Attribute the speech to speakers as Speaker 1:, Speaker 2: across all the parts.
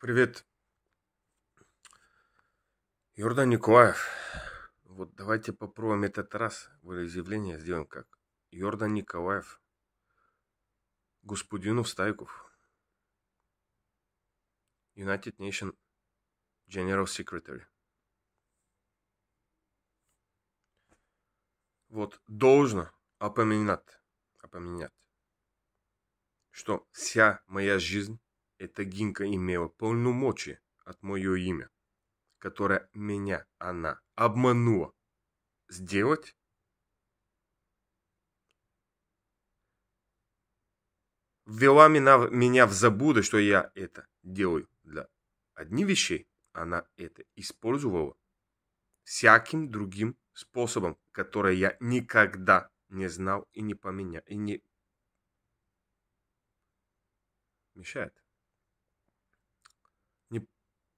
Speaker 1: Привет. Юрдан Николаев. Вот давайте попробуем этот раз выразивление сделаем как. Йордан Николаев. Господинов Стайков. United Nation General Secretary. Вот должно опоминать, опоминать, что вся моя жизнь эта Гинка имела полномочия от мое имя, которое меня она обманула. Сделать? Ввела меня, меня в забуду, что я это делаю для одни вещи, Она это использовала всяким другим способом, который я никогда не знал и не поменял, и не мешает.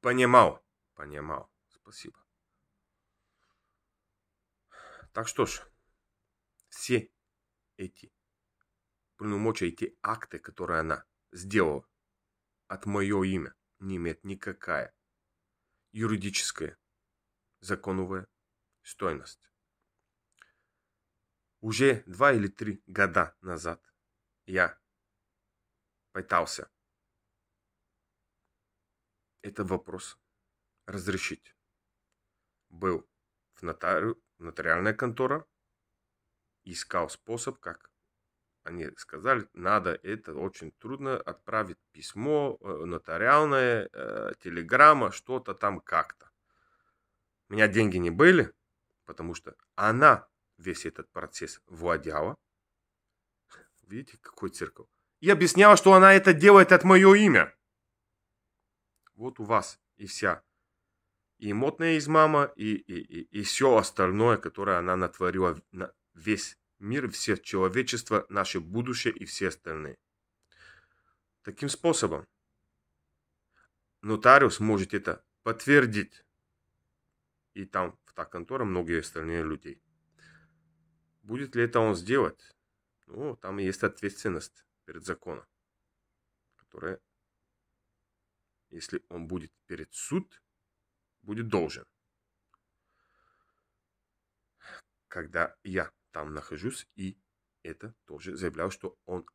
Speaker 1: Понимал, понимал. Спасибо. Так что ж, все эти полномочия, эти акты, которые она сделала от мое имя, не имеет никакая юридическая, законовая стоимость. Уже два или три года назад я пытался это вопрос разрешить. Был в нотари... нотариальная контора, искал способ, как они сказали, надо, это очень трудно, отправить письмо э, нотариальное, э, телеграмма, что-то там как-то. У меня деньги не были, потому что она весь этот процесс владела. Видите, какой циркл? И объясняла, что она это делает от моего имя вот у вас и вся. И эмотная измама, и, и, и, и все остальное, которое она натворила на весь мир, все человечество, наше будущее и все остальные. Таким способом нотариус может это подтвердить. И там, в та контора, многие остальные людей. Будет ли это он сделать? Ну, там есть ответственность перед законом, которая если он будет перед суд, будет должен. Когда я там нахожусь, и это тоже заявлял, что он,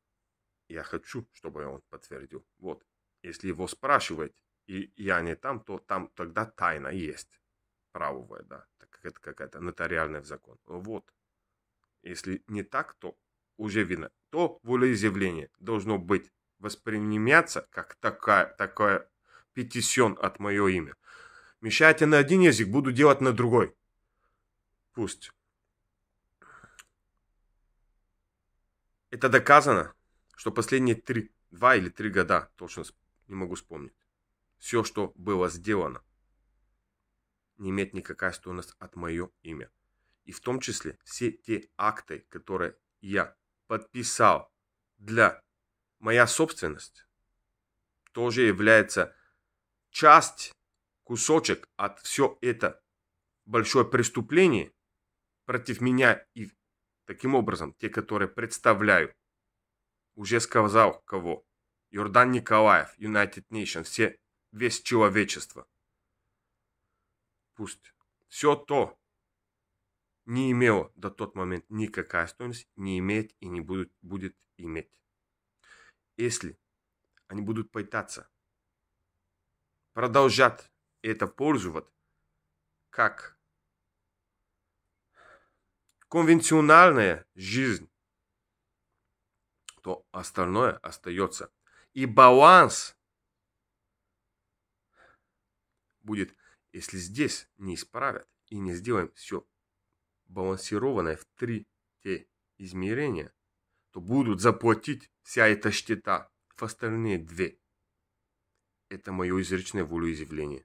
Speaker 1: я хочу, чтобы он подтвердил. Вот, если его спрашивать, и я не там, то там тогда тайна есть. Правовая, да, так как это какая-то нотариальная в закон. Вот. Если не так, то уже видно. То волеизъявление должно быть восприниматься как такая, такая петисьон от мое имя. Мешаете на один язык, буду делать на другой. Пусть. Это доказано, что последние три, два или три года, точно не могу вспомнить, все, что было сделано, не имеет никакая стоимость от мое имя. И в том числе все те акты, которые я подписал для моя собственность, тоже является часть, кусочек от все это большое преступление против меня и таким образом те, которые представляю, уже сказал кого? Йордан Николаев, United Nation, все, весь человечество. Пусть все то не имело до тот момент никакая стоимость, не имеет и не будет, будет иметь. Если они будут пытаться продолжат это пользовать как конвенциональная жизнь, то остальное остается. И баланс будет, если здесь не исправят и не сделаем все балансированное в три те измерения, то будут заплатить вся эта счета в остальные две. Это мое изреченное волю изъявление.